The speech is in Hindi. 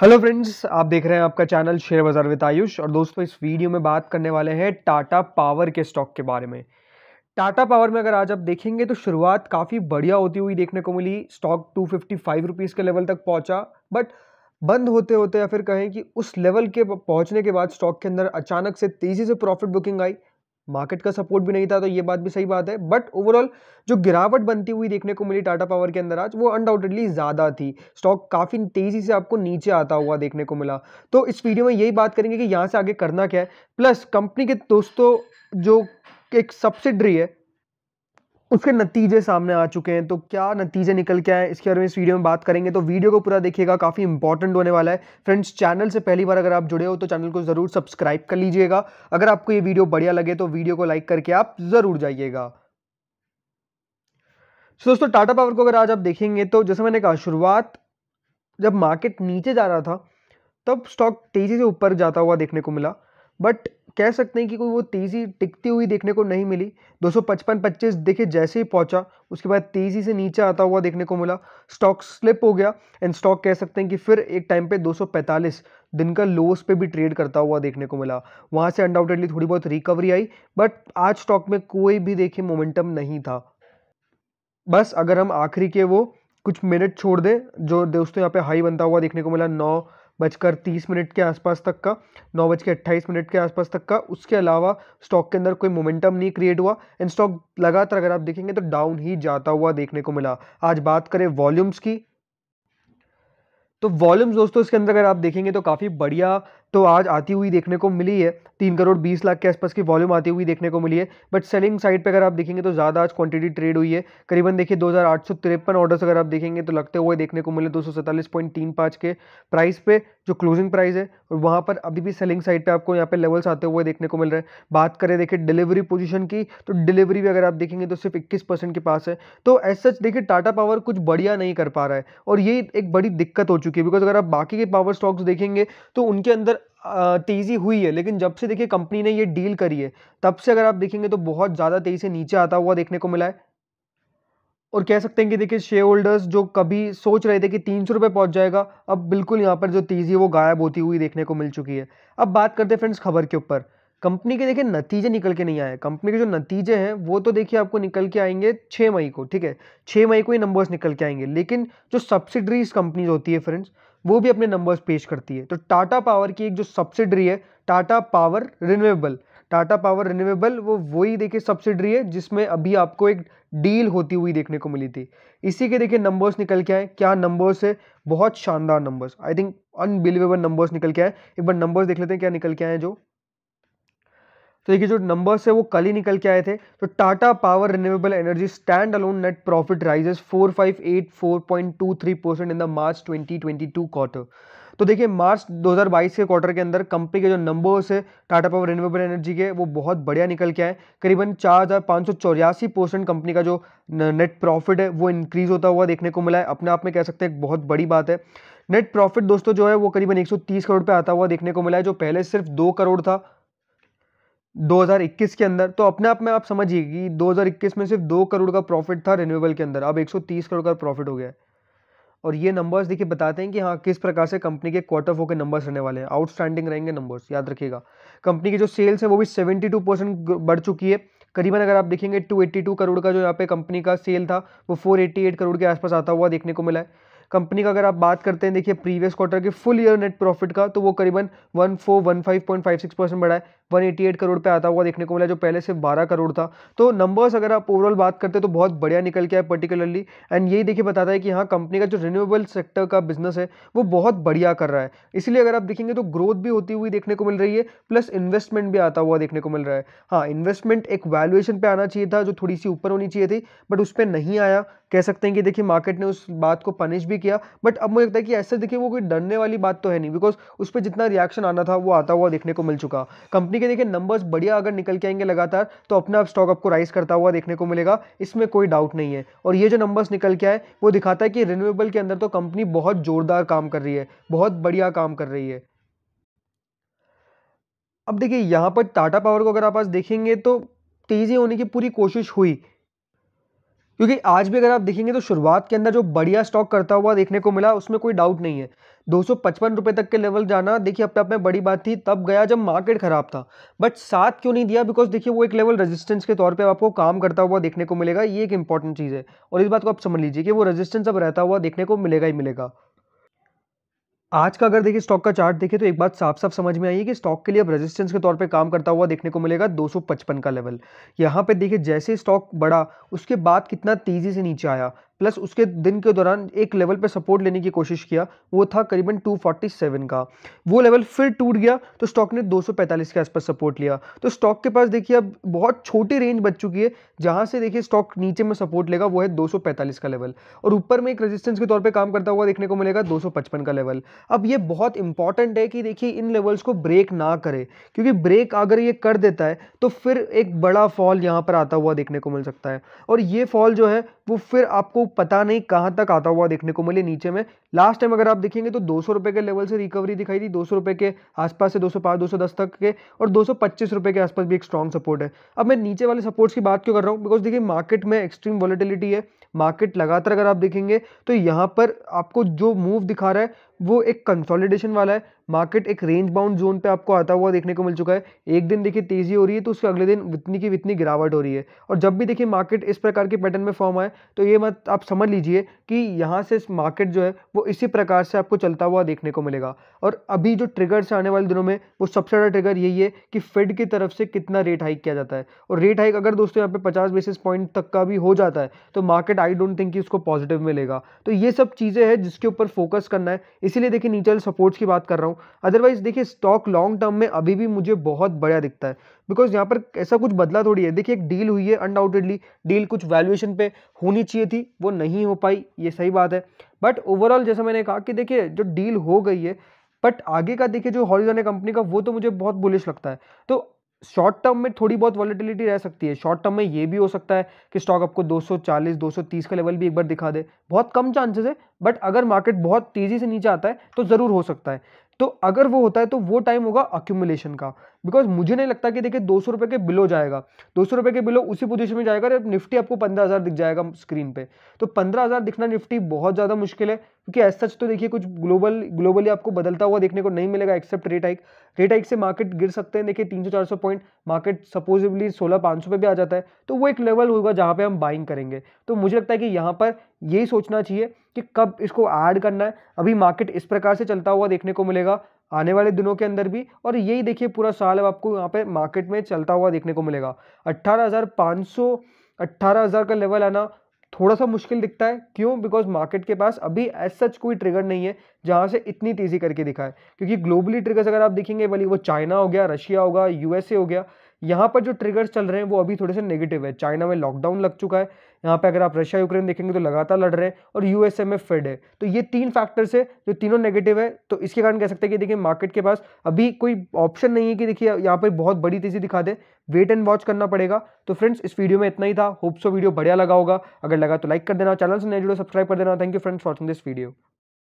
हेलो फ्रेंड्स आप देख रहे हैं आपका चैनल शेयर बाजार विद आयुष और दोस्तों इस वीडियो में बात करने वाले हैं टाटा पावर के स्टॉक के बारे में टाटा पावर में अगर आज आप देखेंगे तो शुरुआत काफ़ी बढ़िया होती हुई देखने को मिली stock two fifty five rupees के लेवल तक पहुंचा बट बंद होते होते या फिर कहें कि उस लेवल के पहुँचने के बाद स्टॉक के अंदर अचानक से तेज़ी से प्रॉफिट बुकिंग आई मार्केट का सपोर्ट भी नहीं था तो ये बात भी सही बात है बट ओवरऑल जो गिरावट बनती हुई देखने को मिली टाटा पावर के अंदर आज वो अनडाउटेडली ज़्यादा थी स्टॉक काफ़ी तेज़ी से आपको नीचे आता हुआ देखने को मिला तो इस वीडियो में यही बात करेंगे कि यहाँ से आगे करना क्या है प्लस कंपनी के दोस्तों जो एक सब्सिडरी है उसके नतीजे सामने आ चुके हैं तो क्या नतीजे निकल के आए इसके बारे में इस वीडियो में बात करेंगे तो वीडियो को पूरा देखिएगा काफ़ी इंपॉर्टेंट होने वाला है फ्रेंड्स चैनल से पहली बार अगर आप जुड़े हो तो चैनल को ज़रूर सब्सक्राइब कर लीजिएगा अगर आपको ये वीडियो बढ़िया लगे तो वीडियो को लाइक करके आप ज़रूर जाइएगा सो दोस्तों टाटा पावर को अगर आज आप देखेंगे तो जैसे मैंने कहा शुरुआत जब मार्केट नीचे जा रहा था तब स्टॉक तेज़ी से ऊपर जाता हुआ देखने को मिला बट कह सकते हैं कि कोई वो तेज़ी टिकती हुई देखने को नहीं मिली 255 पच्चीस देखे जैसे ही पहुंचा उसके बाद तेज़ी से नीचे आता हुआ देखने को मिला स्टॉक स्लिप हो गया एंड स्टॉक कह सकते हैं कि फिर एक टाइम पे 245 दिन का लोस पे भी ट्रेड करता हुआ देखने को मिला वहाँ से अनडाउटेडली थोड़ी बहुत रिकवरी आई बट आज स्टॉक में कोई भी देखे मोमेंटम नहीं था बस अगर हम आखिरी के वो कुछ मिनट छोड़ दें जो दोस्तों यहाँ पे हाई बनता हुआ देखने को मिला नौ बजकर तीस मिनट के आसपास तक का नौ बज के अट्ठाईस मिनट के आसपास तक का उसके अलावा स्टॉक के अंदर कोई मोमेंटम नहीं क्रिएट हुआ एंड स्टॉक लगातार अगर आप देखेंगे तो डाउन ही जाता हुआ देखने को मिला आज बात करें वॉल्यूम्स की तो वॉल्यूम्स दोस्तों इसके अंदर अगर आप देखेंगे तो काफ़ी बढ़िया तो आज आती हुई देखने को मिली है तीन करोड़ बीस लाख के आसपास की वॉल्यूम आती हुई देखने को मिली है बट सेलिंग साइड पे अगर आप देखेंगे तो ज़्यादा आज क्वांटिटी ट्रेड हुई है करीबन देखिए दो हज़ार आठ सौ तिरपन ऑर्डर्स अगर आप देखेंगे तो लगते हुए देखने को मिले दो सौ सैंतालीस पॉइंट तीन पाँच के प्राइस पे जो क्लोजिंग प्राइस है और वहाँ पर अभी भी सेलिंग साइड पर आपको यहाँ पे लेवल्स आते हुए देखने को मिल रहे हैं बात करें देखिए डिलीवरी पोजिशन की तो डिलीवरी भी अगर आप देखेंगे तो सिर्फ इक्कीस परसेंट के पास है तो एज सच देखिए टाटा पावर कुछ बढ़िया नहीं कर पा रहा है और ये एक बड़ी दिक्कत हो चुकी है बिकॉज अगर आप बाकी के पावर स्टॉक्स देखेंगे तो उनके अंदर तेज़ी हुई है लेकिन जब से देखिए कंपनी ने ये डील करी है तब से अगर आप देखेंगे तो बहुत ज़्यादा तेज़ी से नीचे आता हुआ देखने को मिला है और कह सकते हैं कि देखिए शेयर होल्डर्स जो कभी सोच रहे थे कि तीन सौ रुपये पहुँच जाएगा अब बिल्कुल यहाँ पर जो तेज़ी है वो गायब होती हुई देखने को मिल चुकी है अब बात करते हैं फ्रेंड्स खबर के ऊपर कंपनी के देखिए नतीजे निकल के नहीं आए कंपनी के जो नतीजे हैं वो तो देखिए आपको निकल के आएंगे छः मई को ठीक है छः मई को ही नंबर्स निकल के आएंगे लेकिन जो सब्सिडरीज कंपनीज होती है फ्रेंड्स वो भी अपने नंबर्स पेश करती है तो टाटा पावर की एक जो सब्सिडरी है Tata power renewable Tata power renewable वो वही देखिए सब्सिडरी है जिसमें अभी आपको एक डील होती हुई देखने को मिली थी इसी के देखिए नंबर्स निकल के आए क्या नंबर्स है बहुत शानदार numbers I think unbelievable numbers निकल के आए एक बार नंबर्स देख लेते हैं क्या निकल के आए जो तो देखिए जो नंबर्स है वो कल ही निकल के आए थे तो Tata power renewable energy standalone net profit rises 4584.23 percent in the March 2022 quarter तो देखिए मार्च 2022 के क्वार्टर के अंदर कंपनी के जो नंबर्स है टाटा पावर रिन्यूएबल एनर्जी के वो बहुत बढ़िया निकल के आए करीबन चार परसेंट कंपनी का जो नेट प्रॉफिट है वो इंक्रीज होता हुआ देखने को मिला है अपने आप में कह सकते हैं बहुत बड़ी बात है नेट प्रॉफिट दोस्तों जो है वो करीबन 130 करोड़ पे आता हुआ देखने को मिला है जो पहले सिर्फ दो करोड़ था 2021 के अंदर तो अपने आप में आप समझिए कि 2021 में सिर्फ दो करोड़ का प्रॉफिट था रिन्यूएबल के अंदर अब 130 करोड़ का प्रॉफिट हो गया है और ये नंबर्स देखिए बताते हैं कि हाँ किस प्रकार से कंपनी के क्वार्टर फोर के नंबर्स रहने वाले हैं आउटस्टैंडिंग रहेंगे नंबर्स याद रखिएगा कंपनी की जो सेल्स है वो भी 72 परसेंट बढ़ चुकी है करीबन अगर आप देखेंगे 282 करोड़ का जो यहाँ पे कंपनी का सेल था वो 488 करोड़ के आसपास आता हुआ देखने को मिला है कंपनी का अगर आप बात करते हैं देखिए प्रीवियस क्वार्टर के फुल ईयर नेट प्रॉफिट का तो वो करीबन one four one five point five six percent बढ़ा है वन एटी एट करोड़ पे आता हुआ देखने को मिला जो पहले से बारह करोड़ था तो नंबर्स अगर आप ओवरऑल बात करते हैं तो बहुत बढ़िया निकल के आए पर्टिकुलरली एंड यही देखिए बताता है कि हाँ कंपनी का जो रिन्यूएबल सेक्टर का बिजनेस है वो बहुत बढ़िया कर रहा है इसलिए अगर आप देखेंगे तो ग्रोथ भी होती हुई देखने को मिल रही है प्लस इन्वेस्टमेंट भी आता हुआ देखने को मिल रहा है हाँ इन्वेस्टमेंट एक वैल्यूएशन पे आना चाहिए था जो थोड़ी सी ऊपर होनी चाहिए थी बट उस पर नहीं आया कह सकते हैं कि देखिए मार्केट ने उस बात को पनिश भी किया बट अब मुझे लगता है कि ऐसे देखिए वो कोई डरने वाली बात तो है नहीं बिकॉज उस पर जितना रिएक्शन आना था वो आता हुआ देखने को मिल चुका कंपनी के देखिए नंबर्स बढ़िया अगर निकल के आएंगे लगातार तो अपना स्टॉक आपको राइस करता हुआ देखने को मिलेगा इसमें कोई डाउट नहीं है और ये जो नंबर्स निकल के आए वो दिखाता है कि रिन्यूएबल के अंदर तो कंपनी बहुत जोरदार काम कर रही है बहुत बढ़िया काम कर रही है अब देखिए यहाँ पर टाटा पावर को अगर आप आज देखेंगे तो तेज़ी होने की पूरी कोशिश हुई क्योंकि आज भी अगर आप देखेंगे तो शुरुआत के अंदर जो बढ़िया स्टॉक करता हुआ देखने को मिला उसमें कोई डाउट नहीं है दो रुपए तक के लेवल जाना देखिए अपने तो आप में बड़ी बात थी तब गया जब मार्केट खराब था बट साथ क्यों नहीं दिया बिकॉज देखिए वो एक लेवल रेजिस्टेंस के तौर पर आपको काम करता हुआ देखने को मिलेगा ये एक इंपॉर्टेंट चीज़ है और इस बात को आप समझ लीजिए कि वो रजिस्टेंस अब रहता हुआ देखने को मिलेगा ही मिलेगा आज का अगर देखिए स्टॉक का चार्ट देखे तो एक बात साफ साफ समझ में आई है कि स्टॉक के लिए अब रेजिस्टेंस के तौर पे काम करता हुआ देखने को मिलेगा 255 का लेवल यहाँ पे देखिए जैसे स्टॉक बढ़ा उसके बाद कितना तेज़ी से नीचे आया प्लस उसके दिन के दौरान एक लेवल पे सपोर्ट लेने की कोशिश किया वो था करीबन 247 का वो लेवल फिर टूट गया तो स्टॉक ने 245 के आसपास सपोर्ट लिया तो स्टॉक के पास देखिए अब बहुत छोटी रेंज बच चुकी है जहाँ से देखिए स्टॉक नीचे में सपोर्ट लेगा वो है 245 का लेवल और ऊपर में एक रेजिस्टेंस के तौर पर काम करता हुआ देखने को मिलेगा दो का लेवल अब ये बहुत इंपॉर्टेंट है कि देखिए इन लेवल्स को ब्रेक ना करे क्योंकि ब्रेक अगर ये कर देता है तो फिर एक बड़ा फॉल यहाँ पर आता हुआ देखने को मिल सकता है और ये फॉल जो है वो फिर आपको पता नहीं कहां तक आता हुआ देखने को मिले नीचे में लास्ट टाइम अगर आप देखेंगे तो दो सौ के लेवल से रिकवरी दिखाई दी दो सौ के आसपास से दो सौ दो सौ दस तक के और दो सौ पच्चीस रुपए के आसपास भी एक स्ट्रॉन्ग सपोर्ट है अब मैं नीचे वाले सपोर्ट्स की बात क्यों कर रहा हूँ बिकॉज देखिए मार्केट में एक्सट्रीम वॉलिटिलिटी है मार्केट लगातार अगर आप देखेंगे तो यहाँ पर आपको जो मूव दिखा रहा है वो एक कंसोलिडेशन वाला है मार्केट एक रेंज बाउंड जोन पे आपको आता हुआ देखने को मिल चुका है एक दिन देखिए तेजी हो रही है तो उसके अगले दिन इतनी की इतनी गिरावट हो रही है और जब भी देखिए मार्केट इस प्रकार के पैटर्न में फॉर्म आए तो ये मत आप समझ लीजिए कि यहाँ से मार्केट जो है वो इसी प्रकार से आपको चलता हुआ देखने को मिलेगा और अभी जो ट्रिगर्स आने वाले दिनों में वो सबसे बड़ा ट्रिगर यही है कि फेड की तरफ से कितना रेट हाइक किया जाता है और रेट हाइक अगर दोस्तों यहाँ पे पचास बेसिस पॉइंट तक का भी हो जाता है तो मार्केट आई डोंट थिंक कि उसको पॉजिटिव मिलेगा तो ये सब चीज़ें हैं जिसके ऊपर फोकस करना है इसीलिए देखिए नीचे सपोर्ट्स की बात कर रहा हूँ अदरवाइज देखिए स्टॉक लॉन्ग टर्म में अभी भी मुझे बहुत बढ़िया दिखता है बिकॉज यहाँ पर ऐसा कुछ बदला थोड़ी है देखिए एक डील हुई है अनडाउटेडली डील कुछ वैल्यूएशन पे होनी चाहिए थी वो नहीं हो पाई ये सही बात है बट ओवरऑल जैसा मैंने कहा कि देखिए जो डील हो गई है बट आगे का देखिए जो हॉरिजॉन है कंपनी का वो तो मुझे बहुत बुलिश लगता है तो शॉर्ट टर्म में थोड़ी बहुत वॉलिटिलिटी रह सकती है शॉर्ट टर्म में ये भी हो सकता है कि स्टॉक आपको 240 230 का लेवल भी एक बार दिखा दे बहुत कम चांसेस है बट अगर मार्केट बहुत तेज़ी से नीचे आता है तो ज़रूर हो सकता है तो अगर वो होता है तो वो टाइम होगा अक्यूमुलेशन का बिकॉज मुझे नहीं लगता कि देखिए दो सौ रुपये के बिलो जाएगा दो सौ रुपये के बिलो उसी पोजीशन में जाएगा जब निफ्टी आपको पंद्रह हज़ार दिख जाएगा स्क्रीन पे तो पंद्रह हज़ार दिखना निफ्टी बहुत ज़्यादा मुश्किल है क्योंकि एज सच तो देखिए कुछ ग्लोबल ग्लोबली आपको बदलता हुआ देखने को नहीं मिलेगा except rate hike rate hike से मार्केट गिर सकते हैं देखिए तीन सौ चार सौ पॉइंट मार्केट सपोजिबली सोलह पाँच सौ पे भी आ जाता है तो वो एक लेवल होगा जहाँ पर हम बाइंग करेंगे तो मुझे लगता है कि यहाँ पर यही सोचना चाहिए कि कब इसको ऐड करना है अभी मार्केट इस प्रकार से चलता हुआ देखने को मिलेगा आने वाले दिनों के अंदर भी और यही देखिए पूरा साल अब आपको यहाँ पे मार्केट में चलता हुआ देखने को मिलेगा 18,500 18,000 का लेवल आना थोड़ा सा मुश्किल दिखता है क्यों बिकॉज मार्केट के पास अभी एज सच कोई ट्रिगर नहीं है जहाँ से इतनी तेज़ी करके दिखा है क्योंकि ग्लोबली ट्रिगर्स अगर आप देखेंगे भले वो चाइना हो गया रशिया होगा यूएसए हो गया यहाँ पर जो ट्रिगर्स चल रहे हैं वो अभी थोड़े से नेगेटिव है चाइना में लॉकडाउन लग चुका है यहाँ पे अगर आप रशिया यूक्रेन देखेंगे तो लगातार लड़ रहे हैं और यूएसए में फेड है तो ये तीन फैक्टर्स है जो तीनों नेगेटिव है तो इसके कारण कह सकते हैं कि देखिए मार्केट के पास अभी कोई ऑप्शन नहीं है कि देखिए यहाँ पर बहुत बड़ी तेज़ी दिखा दे वेट एंड वॉच करना पड़ेगा तो फ्रेंड्स इस वीडियो में इतना ही था होप्सो वीडियो बढ़िया लगा होगा अगर लगा तो लाइक कर देना चैनल से नए जुड़े सब्सक्राइब कर देना thank you friends watching this video